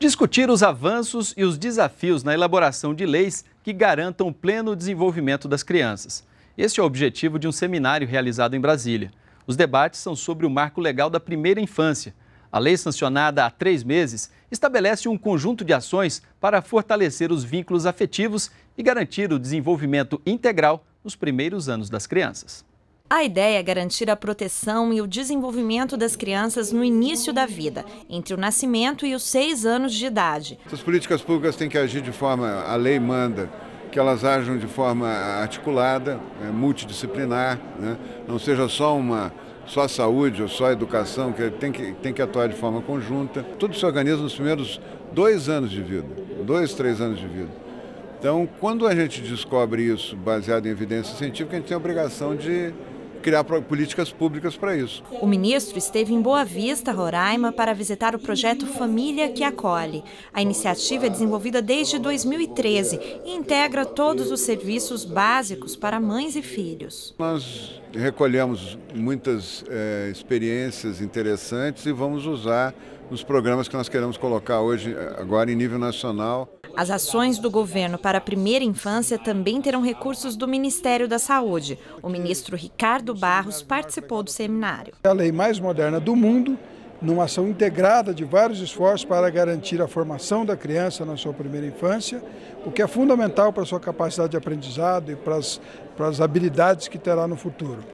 discutir os avanços e os desafios na elaboração de leis que garantam o pleno desenvolvimento das crianças. Este é o objetivo de um seminário realizado em Brasília. Os debates são sobre o marco legal da primeira infância. A lei sancionada há três meses estabelece um conjunto de ações para fortalecer os vínculos afetivos e garantir o desenvolvimento integral nos primeiros anos das crianças. A ideia é garantir a proteção e o desenvolvimento das crianças no início da vida, entre o nascimento e os seis anos de idade. As políticas públicas têm que agir de forma, a lei manda, que elas ajam de forma articulada, né, multidisciplinar, né? não seja só uma só saúde ou só educação, que tem, que tem que atuar de forma conjunta. Tudo se organiza nos primeiros dois anos de vida, dois, três anos de vida. Então, quando a gente descobre isso baseado em evidência científica, a gente tem a obrigação de criar políticas públicas para isso. O ministro esteve em Boa Vista, Roraima, para visitar o projeto Família que Acolhe. A iniciativa é desenvolvida desde 2013 e integra todos os serviços básicos para mães e filhos. Nós recolhemos muitas é, experiências interessantes e vamos usar nos programas que nós queremos colocar hoje, eh, agora em nível nacional. As ações do governo para a primeira infância também terão recursos do Ministério da Saúde. O ministro Ricardo Barros participou do seminário. É a lei mais moderna do mundo, numa ação integrada de vários esforços para garantir a formação da criança na sua primeira infância, o que é fundamental para a sua capacidade de aprendizado e para as, para as habilidades que terá no futuro.